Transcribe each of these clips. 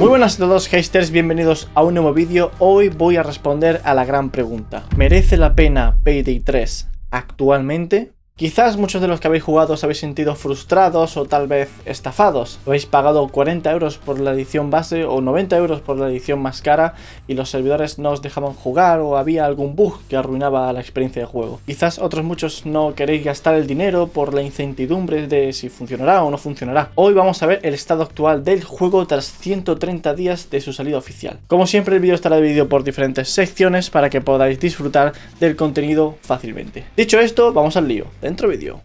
Muy buenas a todos haters, bienvenidos a un nuevo vídeo. Hoy voy a responder a la gran pregunta. ¿Merece la pena Payday 3 actualmente? Quizás muchos de los que habéis jugado os habéis sentido frustrados o tal vez estafados. Habéis pagado 40 euros por la edición base o 90 euros por la edición más cara y los servidores no os dejaban jugar o había algún bug que arruinaba la experiencia de juego. Quizás otros muchos no queréis gastar el dinero por la incertidumbre de si funcionará o no funcionará. Hoy vamos a ver el estado actual del juego tras 130 días de su salida oficial. Como siempre el vídeo estará dividido por diferentes secciones para que podáis disfrutar del contenido fácilmente. Dicho esto, vamos al lío dentro vídeo.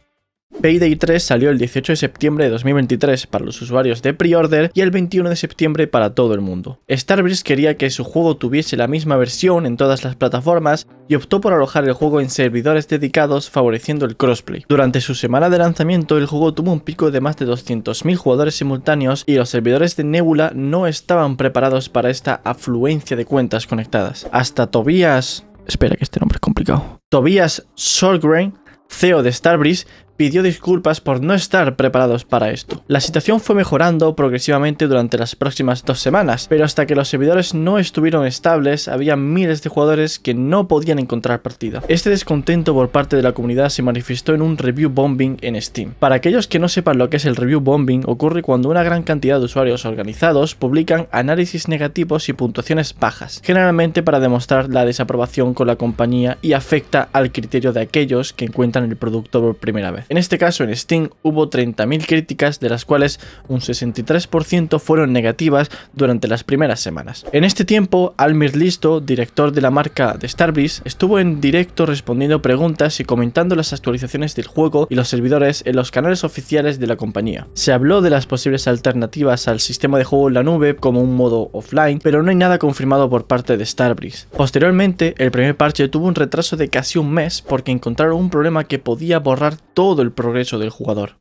Payday 3 salió el 18 de septiembre de 2023 para los usuarios de pre-order y el 21 de septiembre para todo el mundo. Starbreeze quería que su juego tuviese la misma versión en todas las plataformas y optó por alojar el juego en servidores dedicados favoreciendo el crossplay. Durante su semana de lanzamiento el juego tuvo un pico de más de 200.000 jugadores simultáneos y los servidores de Nebula no estaban preparados para esta afluencia de cuentas conectadas. Hasta Tobias... Espera que este nombre es complicado. Tobias Solgren CEO de Starbreeze, pidió disculpas por no estar preparados para esto. La situación fue mejorando progresivamente durante las próximas dos semanas, pero hasta que los servidores no estuvieron estables, había miles de jugadores que no podían encontrar partida. Este descontento por parte de la comunidad se manifestó en un review bombing en Steam. Para aquellos que no sepan lo que es el review bombing, ocurre cuando una gran cantidad de usuarios organizados publican análisis negativos y puntuaciones bajas, generalmente para demostrar la desaprobación con la compañía y afecta al criterio de aquellos que encuentran el producto por primera vez. En este caso en Steam hubo 30.000 críticas de las cuales un 63% fueron negativas durante las primeras semanas. En este tiempo, Almir Listo, director de la marca de Starbreeze, estuvo en directo respondiendo preguntas y comentando las actualizaciones del juego y los servidores en los canales oficiales de la compañía. Se habló de las posibles alternativas al sistema de juego en la nube como un modo offline, pero no hay nada confirmado por parte de Starbreeze. Posteriormente, el primer parche tuvo un retraso de casi un mes porque encontraron un problema que podía borrar todo el progreso del jugador.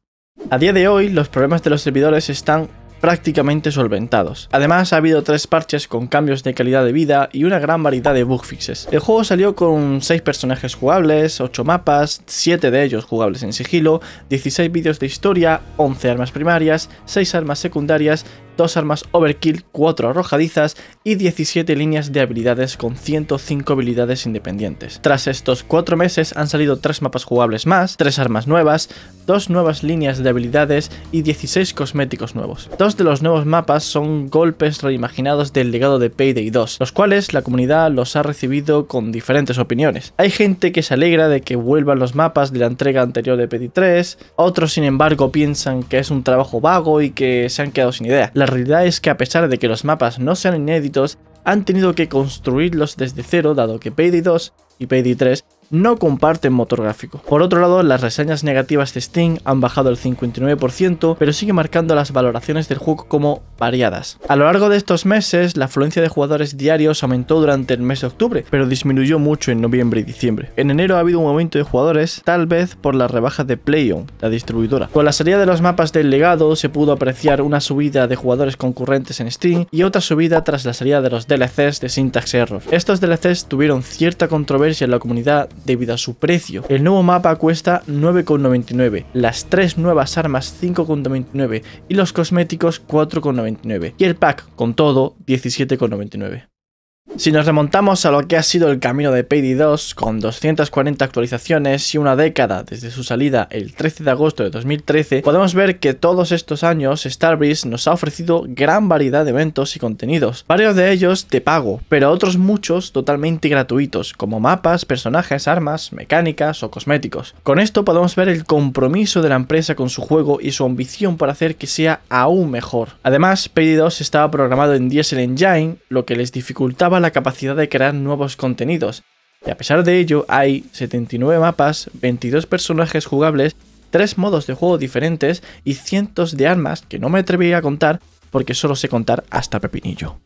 A día de hoy, los problemas de los servidores están prácticamente solventados. Además ha habido tres parches con cambios de calidad de vida y una gran variedad de bug fixes. El juego salió con 6 personajes jugables, 8 mapas, 7 de ellos jugables en sigilo, 16 vídeos de historia, 11 armas primarias, 6 armas secundarias dos armas overkill, 4 arrojadizas y 17 líneas de habilidades con 105 habilidades independientes. Tras estos 4 meses han salido 3 mapas jugables más, 3 armas nuevas, 2 nuevas líneas de habilidades y 16 cosméticos nuevos. Dos de los nuevos mapas son golpes reimaginados del legado de Payday 2, los cuales la comunidad los ha recibido con diferentes opiniones. Hay gente que se alegra de que vuelvan los mapas de la entrega anterior de Payday 3, otros sin embargo piensan que es un trabajo vago y que se han quedado sin idea. La realidad es que a pesar de que los mapas no sean inéditos, han tenido que construirlos desde cero dado que Payday 2 y Payday 3 no comparten motor gráfico. Por otro lado, las reseñas negativas de Steam han bajado el 59%, pero sigue marcando las valoraciones del juego como variadas. A lo largo de estos meses, la afluencia de jugadores diarios aumentó durante el mes de octubre, pero disminuyó mucho en noviembre y diciembre. En enero ha habido un aumento de jugadores, tal vez por la rebaja de PlayOn, la distribuidora. Con la salida de los mapas del legado, se pudo apreciar una subida de jugadores concurrentes en Steam y otra subida tras la salida de los DLCs de Syntax Error. Estos DLCs tuvieron cierta controversia en la comunidad debido a su precio. El nuevo mapa cuesta 9,99, las tres nuevas armas 5,99 y los cosméticos 4,99 y el pack con todo 17,99. Si nos remontamos a lo que ha sido el camino de Payday 2, con 240 actualizaciones y una década desde su salida el 13 de agosto de 2013, podemos ver que todos estos años Starbreeze nos ha ofrecido gran variedad de eventos y contenidos, varios de ellos de pago, pero otros muchos totalmente gratuitos, como mapas, personajes, armas, mecánicas o cosméticos. Con esto podemos ver el compromiso de la empresa con su juego y su ambición por hacer que sea aún mejor. Además, Payday 2 estaba programado en Diesel Engine, lo que les dificultaba la capacidad de crear nuevos contenidos, y a pesar de ello hay 79 mapas, 22 personajes jugables, 3 modos de juego diferentes y cientos de armas que no me atrevería a contar porque solo sé contar hasta Pepinillo.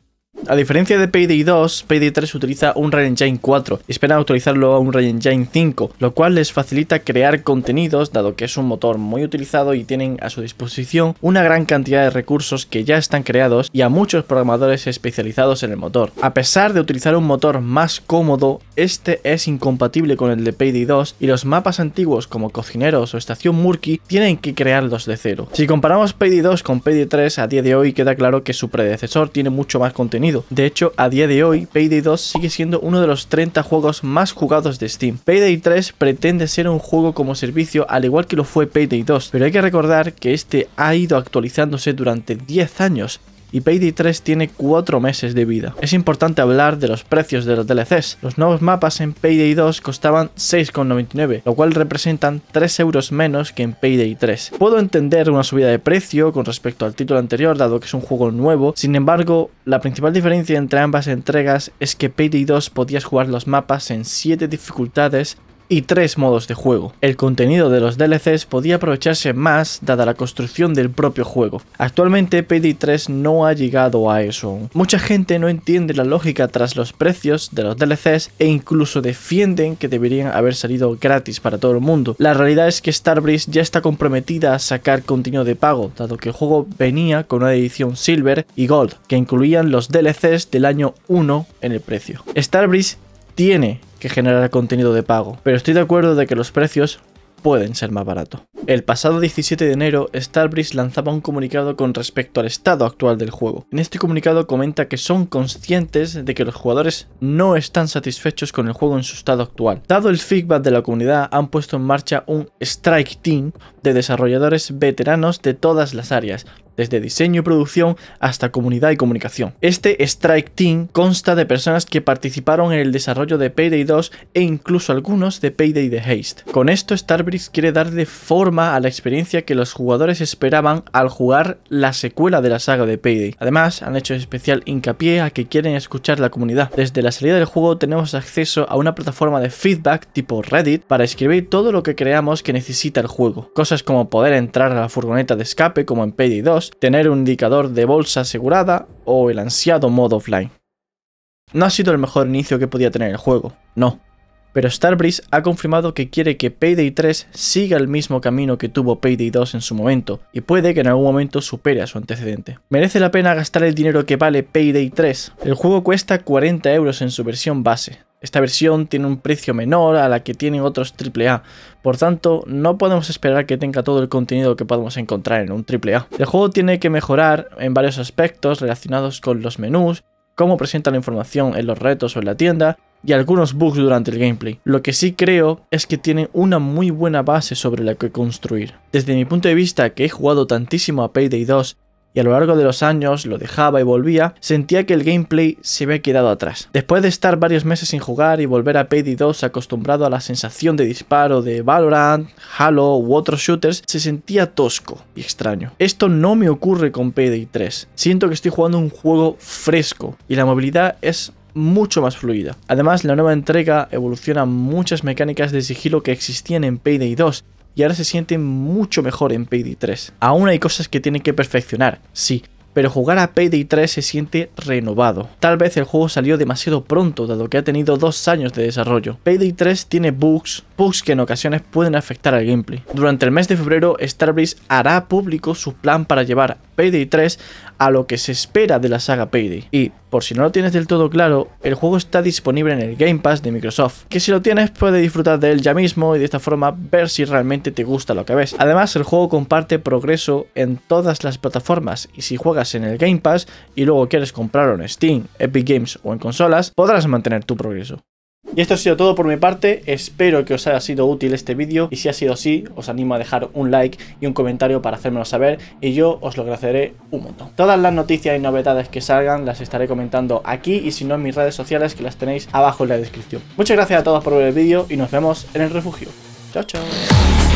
A diferencia de Payday 2, Payday 3 utiliza un Ray Engine 4 y esperan actualizarlo a un Ray Engine 5, lo cual les facilita crear contenidos dado que es un motor muy utilizado y tienen a su disposición una gran cantidad de recursos que ya están creados y a muchos programadores especializados en el motor. A pesar de utilizar un motor más cómodo, este es incompatible con el de Payday 2 y los mapas antiguos como Cocineros o Estación Murky tienen que crearlos de cero. Si comparamos Payday 2 con Payday 3, a día de hoy queda claro que su predecesor tiene mucho más contenido de hecho, a día de hoy, Payday 2 sigue siendo uno de los 30 juegos más jugados de Steam. Payday 3 pretende ser un juego como servicio al igual que lo fue Payday 2, pero hay que recordar que este ha ido actualizándose durante 10 años y Payday 3 tiene 4 meses de vida. Es importante hablar de los precios de los DLCs. Los nuevos mapas en Payday 2 costaban 6,99, lo cual representan 3 euros menos que en Payday 3. Puedo entender una subida de precio con respecto al título anterior, dado que es un juego nuevo, sin embargo, la principal diferencia entre ambas entregas es que Payday 2 podías jugar los mapas en 7 dificultades y tres modos de juego. El contenido de los DLCs podía aprovecharse más dada la construcción del propio juego. Actualmente PD3 no ha llegado a eso. Mucha gente no entiende la lógica tras los precios de los DLCs e incluso defienden que deberían haber salido gratis para todo el mundo. La realidad es que Starbreeze ya está comprometida a sacar contenido de pago, dado que el juego venía con una edición Silver y Gold, que incluían los DLCs del año 1 en el precio tiene que generar contenido de pago, pero estoy de acuerdo de que los precios pueden ser más baratos. El pasado 17 de enero, Starbreeze lanzaba un comunicado con respecto al estado actual del juego. En este comunicado comenta que son conscientes de que los jugadores no están satisfechos con el juego en su estado actual. Dado el feedback de la comunidad, han puesto en marcha un Strike Team de desarrolladores veteranos de todas las áreas, desde diseño y producción hasta comunidad y comunicación. Este Strike Team consta de personas que participaron en el desarrollo de Payday 2 e incluso algunos de Payday The Haste. Con esto Starbreeze quiere darle forma a la experiencia que los jugadores esperaban al jugar la secuela de la saga de Payday. Además, han hecho especial hincapié a que quieren escuchar la comunidad. Desde la salida del juego tenemos acceso a una plataforma de feedback tipo Reddit para escribir todo lo que creamos que necesita el juego. Cosas como poder entrar a la furgoneta de escape como en Payday 2, tener un indicador de bolsa asegurada o el ansiado modo offline. No ha sido el mejor inicio que podía tener el juego, no. Pero Starbreeze ha confirmado que quiere que Payday 3 siga el mismo camino que tuvo Payday 2 en su momento, y puede que en algún momento supere a su antecedente. ¿Merece la pena gastar el dinero que vale Payday 3? El juego cuesta 40 euros en su versión base, esta versión tiene un precio menor a la que tienen otros AAA, por tanto no podemos esperar que tenga todo el contenido que podemos encontrar en un AAA. El juego tiene que mejorar en varios aspectos relacionados con los menús, cómo presenta la información en los retos o en la tienda, y algunos bugs durante el gameplay. Lo que sí creo es que tiene una muy buena base sobre la que construir. Desde mi punto de vista, que he jugado tantísimo a Payday 2 y a lo largo de los años lo dejaba y volvía, sentía que el gameplay se había quedado atrás. Después de estar varios meses sin jugar y volver a Payday 2 acostumbrado a la sensación de disparo de Valorant, Halo u otros shooters, se sentía tosco y extraño. Esto no me ocurre con Payday 3 Siento que estoy jugando un juego fresco y la movilidad es mucho más fluida. Además, la nueva entrega evoluciona muchas mecánicas de sigilo que existían en Payday 2 y ahora se siente mucho mejor en Payday 3. Aún hay cosas que tienen que perfeccionar, sí, pero jugar a Payday 3 se siente renovado. Tal vez el juego salió demasiado pronto, dado que ha tenido dos años de desarrollo. Payday 3 tiene bugs, bugs que en ocasiones pueden afectar al gameplay. Durante el mes de febrero, Starbreeze hará público su plan para llevar Payday 3 a lo que se espera de la saga Payday. Y por si no lo tienes del todo claro, el juego está disponible en el Game Pass de Microsoft, que si lo tienes puedes disfrutar de él ya mismo y de esta forma ver si realmente te gusta lo que ves. Además, el juego comparte progreso en todas las plataformas y si juegas en el Game Pass y luego quieres comprarlo en Steam, Epic Games o en consolas, podrás mantener tu progreso. Y esto ha sido todo por mi parte, espero que os haya sido útil este vídeo y si ha sido así, os animo a dejar un like y un comentario para hacérmelo saber y yo os lo agradeceré un montón. Todas las noticias y novedades que salgan las estaré comentando aquí y si no en mis redes sociales que las tenéis abajo en la descripción. Muchas gracias a todos por ver el vídeo y nos vemos en el refugio. Chao, chao.